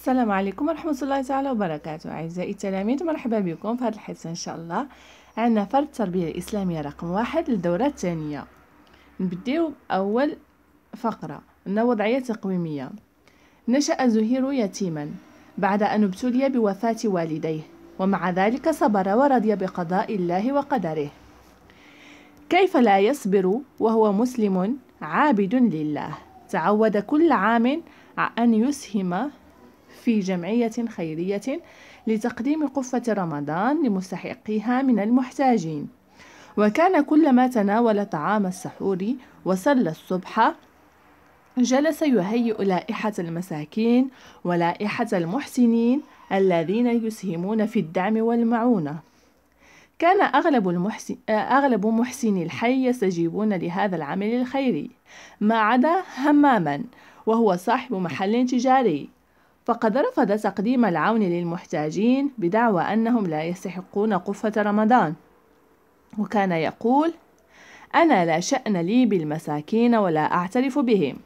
السلام عليكم ورحمة الله تعالى وبركاته أعزائي التلاميذ مرحبا بكم في هذا الحصة إن شاء الله عندنا فرد التربية الإسلامية رقم واحد للدورة الثانية نبدأ بأول فقرة عندنا وضعية تقويمية نشأ زهير يتيما بعد أن ابتلي بوفاة والديه ومع ذلك صبر ورضي بقضاء الله وقدره كيف لا يصبر وهو مسلم عابد لله تعود كل عام أن يسهم في جمعية خيرية لتقديم قفة رمضان لمستحقيها من المحتاجين وكان كلما تناول طعام السحور وصلى الصبح جلس يهيئ لائحة المساكين ولائحة المحسنين الذين يسهمون في الدعم والمعونة كان أغلب, المحسن أغلب محسني الحي يستجيبون لهذا العمل الخيري ما عدا هماما وهو صاحب محل تجاري فقد رفض تقديم العون للمحتاجين بدعوى أنهم لا يستحقون قفة رمضان وكان يقول أنا لا شأن لي بالمساكين ولا أعترف بهم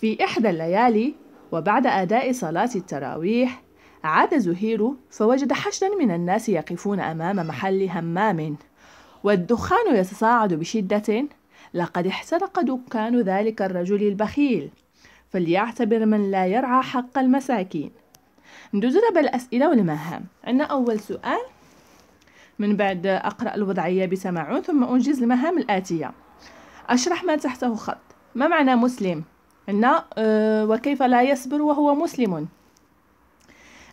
في إحدى الليالي وبعد أداء صلاة التراويح عاد زهير فوجد حشدا من الناس يقفون أمام محل همام والدخان يتصاعد بشدة لقد احترق دكان ذلك الرجل البخيل فليعتبر من لا يرعى حق المساكين ندوزو دابا الأسئلة والمهام عندنا أول سؤال من بعد أقرأ الوضعية بسماع ثم أنجز المهام الآتية أشرح ما تحته خط ما معنى مسلم عندنا أه وكيف لا يصبر وهو مسلم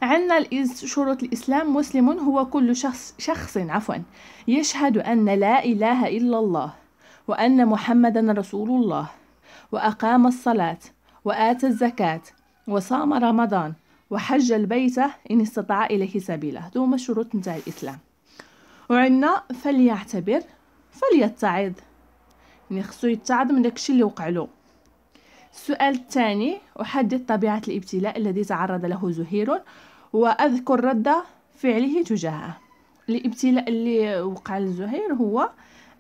عندنا شروط الإسلام مسلم هو كل شخص, شخص عفوا يشهد أن لا إله إلا الله وأن محمدا رسول الله وأقام الصلاة وآتى الزكاة وصام رمضان وحج البيت إن استطاع إليه سبيلا هادو هما شروط نتاع الإسلام وعندنا فليعتبر فليتعظ يعني خصو يتعظ من داكشي اللي وقع له السؤال الثاني أحدد طبيعة الابتلاء الذي تعرض له زهير وأذكر رد فعله تجاهه الابتلاء اللي وقع لزهير هو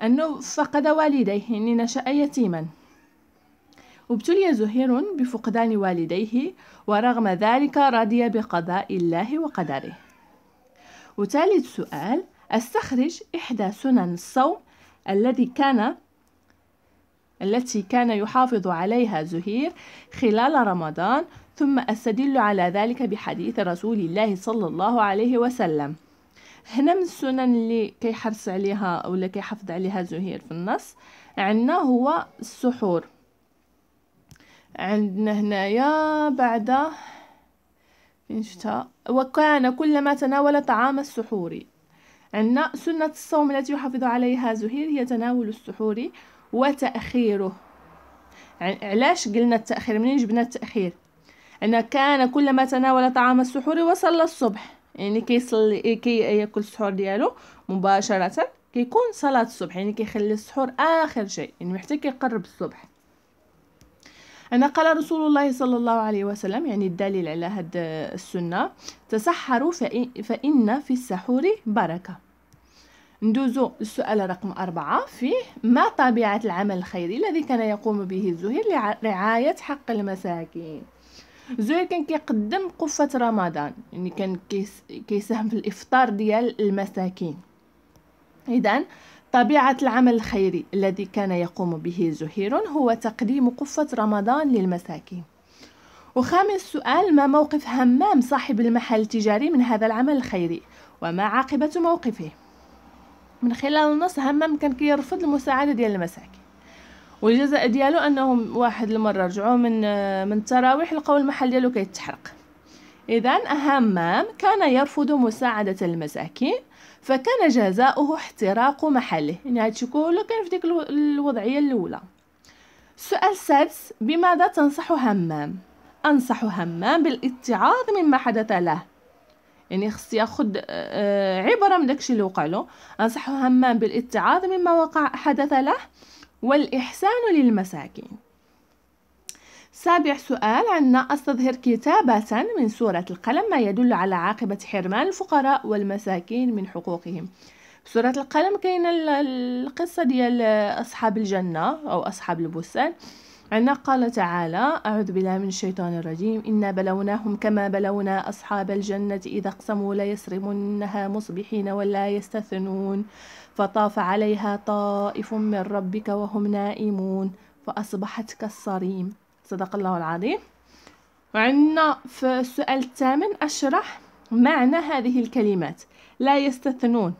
أنه فقد والديه يعني نشأ يتيما ابتلي زهير بفقدان والديه ورغم ذلك رضي بقضاء الله وقدره وثالث سؤال استخرج إحدى سنن الصوم الذي كان التي كان يحافظ عليها زهير خلال رمضان ثم أستدل على ذلك بحديث رسول الله صلى الله عليه وسلم هنا من السنن اللي كيحرص عليها ولا كيحافظ عليها زهير في النص عندنا هو السحور عندنا هنايا بعد فين شتا وكان كلما تناول طعام السحور عندنا سنة الصوم التي يحافظ عليها زهير هي تناول السحور وتأخيره علاش قلنا التأخير منين جبنا التأخير أن كان كلما تناول طعام السحور وصلى الصبح يعني كيصلي كي ياكل السحور ديالو مباشرة كيكون صلاة الصبح يعني كيخلي السحور آخر شيء يعني حتى كيقرب الصبح أنا قال رسول الله صلى الله عليه وسلم يعني الدليل على هاد السنة تسحروا فإن في السحور بركة ندوزو السؤال رقم أربعة فيه ما طبيعة العمل الخيري الذي كان يقوم به الزهير لرعاية حق المساكين زهير كان كيقدم قفة رمضان يعني كان كيساهم في الإفطار ديال المساكين إذا طبيعة العمل الخيري الذي كان يقوم به زهير هو تقديم قفة رمضان للمساكين وخامس سؤال ما موقف همام صاحب المحل التجاري من هذا العمل الخيري وما عاقبة موقفه من خلال النص همام كان كيرفض المساعدة ديال المساكين والجزاء ديالو انهم واحد المره رجعوا من آه، من التراويح لقاو المحل ديالو كيتحرق إذا همام كان يرفض مساعدة المساكين فكان جزاؤه احتراق محله يعني هادشي كله كان في ديك الوضعية الأولى السؤال السادس بماذا تنصح همام أنصح همام بالاتعاظ مما حدث له يعني خص ياخد آه، آه، عبره من داكشي اللي وقع له انصح همام بالاتعاظ مما وقع حدث له والاحسان للمساكين سابع سؤال عندنا أستظهر كتابة من سورة القلم ما يدل على عاقبة حرمان الفقراء والمساكين من حقوقهم سورة القلم كاينة القصة ديال أصحاب الجنة أو أصحاب البستان عندنا قال تعالى أعوذ بالله من الشيطان الرجيم إنا بلوناهم كما بلونا أصحاب الجنة إذا اقسموا ليسرمنها مصبحين ولا يستثنون فطاف عليها طائف من ربك وهم نائمون فأصبحت كالصريم صدق الله العظيم وعندنا في السؤال الثامن اشرح معنى هذه الكلمات لا يستثنون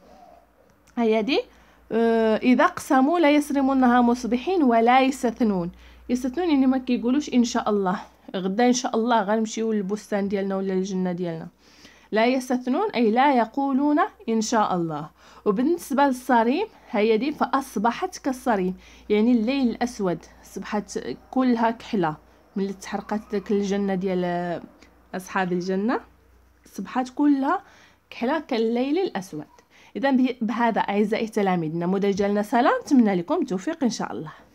هي دي آه، اذا قسموا لا يسرمونها مصبحين ولا يستثنون يستثنون يعني ما كيقولوش ان شاء الله غدا ان شاء الله غنمشيو للبستان ديالنا ولا للجنه ديالنا لا يستثنون أي لا يقولون إن شاء الله وبالنسبة للصريم هي دي فأصبحت كالصريم يعني الليل الأسود أصبحت كلها كحلة ملي تحرقت ذاك الجنة ديال آه، أصحاب الجنة أصبحت كلها كحلة كالليل الأسود إذا بهذا أعزائي التلاميذ النموذج ديالنا سلام نتمنى لكم التوفيق إن شاء الله